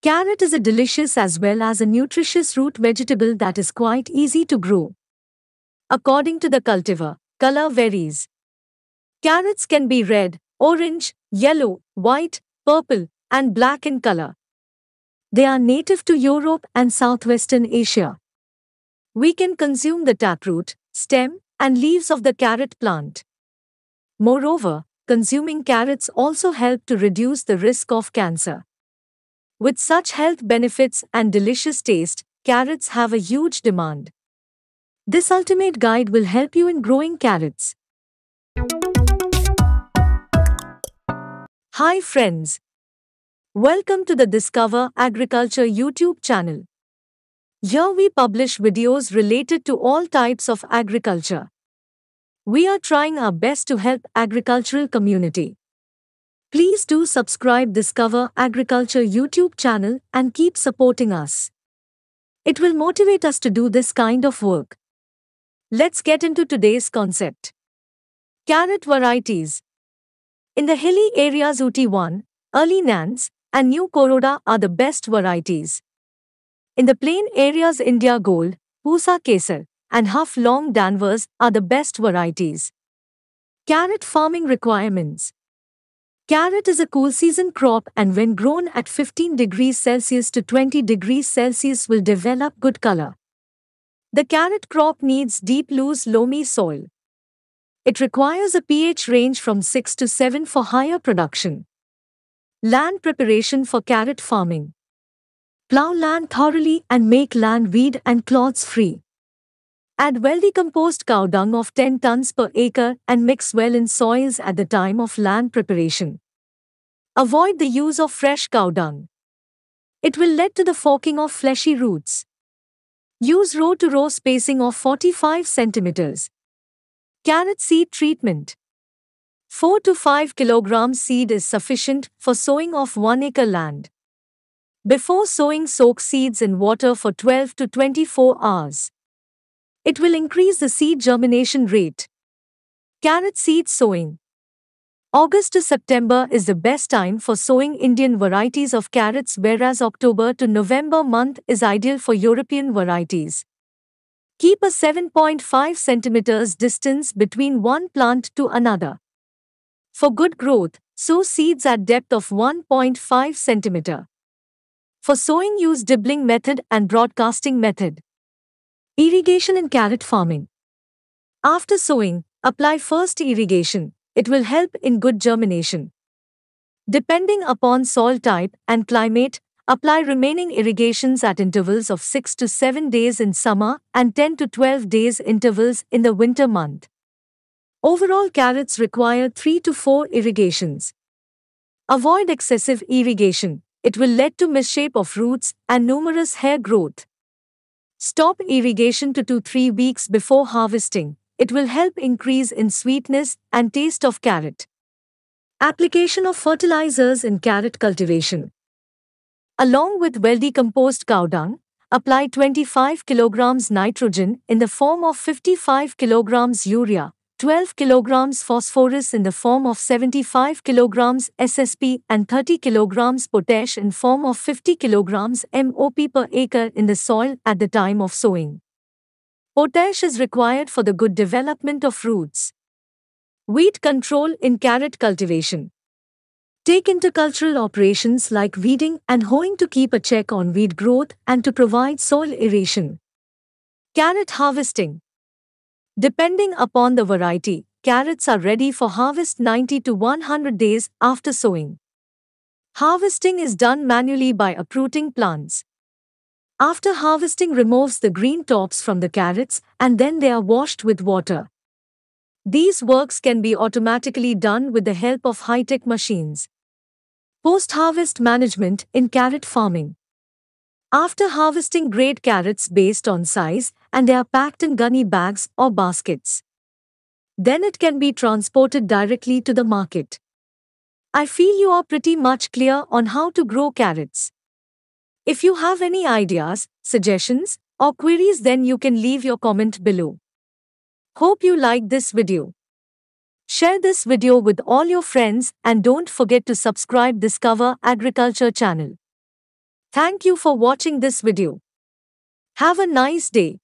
Carrot is a delicious as well as a nutritious root vegetable that is quite easy to grow. According to the cultivar, color varies. Carrots can be red, orange, yellow, white, purple, and black in color. They are native to Europe and southwestern Asia. We can consume the taproot, stem, and leaves of the carrot plant. Moreover, consuming carrots also help to reduce the risk of cancer. With such health benefits and delicious taste, carrots have a huge demand. This ultimate guide will help you in growing carrots. Hi friends. Welcome to the Discover Agriculture YouTube channel. Here we publish videos related to all types of agriculture. We are trying our best to help agricultural community. Please do subscribe Discover Agriculture YouTube channel and keep supporting us. It will motivate us to do this kind of work. Let's get into today's concept. Carrot varieties. In the hilly areas ut 1, early Nans, and new Koroda are the best varieties. In the plain areas India Gold, Pusa Kesar, and Half Long Danvers are the best varieties. Carrot farming requirements. Carrot is a cool season crop and when grown at 15 degrees Celsius to 20 degrees Celsius will develop good color. The carrot crop needs deep loose loamy soil. It requires a pH range from 6 to 7 for higher production. Land preparation for carrot farming. Plow land thoroughly and make land weed and clods free. Add well decomposed cow dung of 10 tons per acre and mix well in soils at the time of land preparation. Avoid the use of fresh cow dung. It will lead to the forking of fleshy roots. Use row to row spacing of 45 centimeters. Carrot seed treatment. 4 to 5 kg seed is sufficient for sowing of 1 acre land. Before sowing, soak seeds in water for 12 to 24 hours. It will increase the seed germination rate. Carrot seed sowing. August to September is the best time for sowing Indian varieties of carrots whereas October to November month is ideal for European varieties. Keep a 7.5 centimeters distance between one plant to another. For good growth, sow seeds at depth of 1.5 centimeter. For sowing use dibbling method and broadcasting method. Irrigation in carrot farming. After sowing, apply first irrigation. It will help in good germination. Depending upon soil type and climate, apply remaining irrigations at intervals of 6 to 7 days in summer and 10 to 12 days intervals in the winter month. Overall carrots require 3 to 4 irrigations. Avoid excessive irrigation. It will lead to misshape of roots and numerous hair growth. Stop irrigation to 2 3 weeks before harvesting. It will help increase in sweetness and taste of carrot. Application of fertilizers in carrot cultivation. Along with well decomposed cow dung, apply 25 kg nitrogen in the form of 55 kg urea 12 kg phosphorus in the form of 75 kg SSP and 30 kg potash in form of 50 kg MOP per acre in the soil at the time of sowing. Potash is required for the good development of roots. Weed control in carrot cultivation. Take intercultural operations like weeding and hoeing to keep a check on weed growth and to provide soil aeration. Carrot harvesting. Depending upon the variety, carrots are ready for harvest 90 to 100 days after sowing. Harvesting is done manually by uprooting plants. After harvesting removes the green tops from the carrots and then they are washed with water. These works can be automatically done with the help of high-tech machines. Post-harvest management in carrot farming. After harvesting, grade carrots based on size and they are packed in gunny bags or baskets. Then it can be transported directly to the market. I feel you are pretty much clear on how to grow carrots. If you have any ideas, suggestions, or queries then you can leave your comment below. Hope you like this video. Share this video with all your friends and don't forget to subscribe Discover Agriculture channel. Thank you for watching this video. Have a nice day.